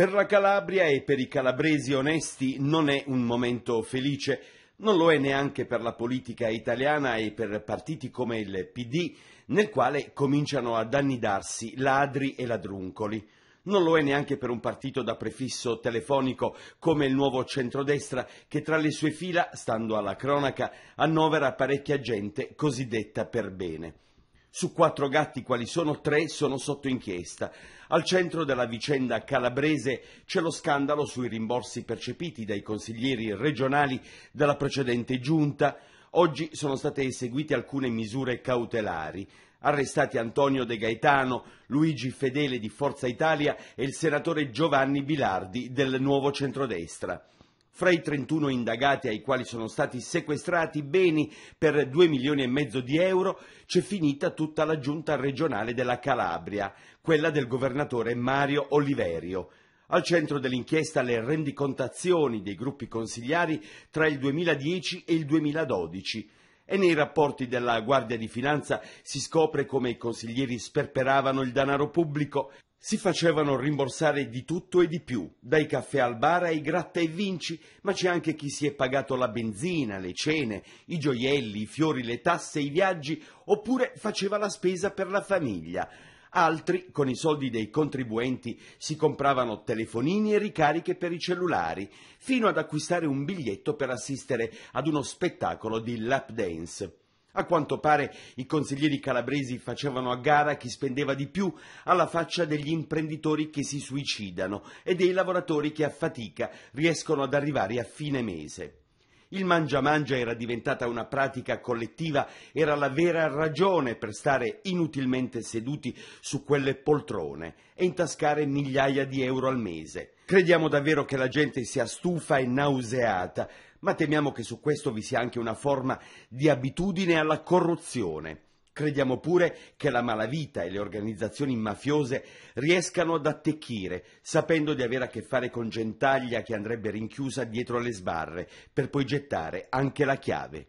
Per la Calabria e per i calabresi onesti non è un momento felice, non lo è neanche per la politica italiana e per partiti come il PD, nel quale cominciano ad annidarsi ladri e ladruncoli. Non lo è neanche per un partito da prefisso telefonico come il nuovo centrodestra, che tra le sue fila, stando alla cronaca, annovera parecchia gente cosiddetta per bene. Su quattro gatti, quali sono tre, sono sotto inchiesta. Al centro della vicenda calabrese c'è lo scandalo sui rimborsi percepiti dai consiglieri regionali della precedente giunta. Oggi sono state eseguite alcune misure cautelari. Arrestati Antonio De Gaetano, Luigi Fedele di Forza Italia e il senatore Giovanni Bilardi del Nuovo Centrodestra. Fra i 31 indagati ai quali sono stati sequestrati beni per 2 milioni e mezzo di euro c'è finita tutta la giunta regionale della Calabria, quella del governatore Mario Oliverio. Al centro dell'inchiesta le rendicontazioni dei gruppi consigliari tra il 2010 e il 2012 e nei rapporti della Guardia di Finanza si scopre come i consiglieri sperperavano il denaro pubblico si facevano rimborsare di tutto e di più, dai caffè al bar ai gratta e vinci, ma c'è anche chi si è pagato la benzina, le cene, i gioielli, i fiori, le tasse, i viaggi, oppure faceva la spesa per la famiglia. Altri, con i soldi dei contribuenti, si compravano telefonini e ricariche per i cellulari, fino ad acquistare un biglietto per assistere ad uno spettacolo di lap dance. A quanto pare i consiglieri calabresi facevano a gara chi spendeva di più alla faccia degli imprenditori che si suicidano e dei lavoratori che a fatica riescono ad arrivare a fine mese. Il mangia mangia era diventata una pratica collettiva, era la vera ragione per stare inutilmente seduti su quelle poltrone e intascare migliaia di euro al mese. Crediamo davvero che la gente sia stufa e nauseata ma temiamo che su questo vi sia anche una forma di abitudine alla corruzione. Crediamo pure che la malavita e le organizzazioni mafiose riescano ad attecchire, sapendo di avere a che fare con gentaglia che andrebbe rinchiusa dietro le sbarre, per poi gettare anche la chiave.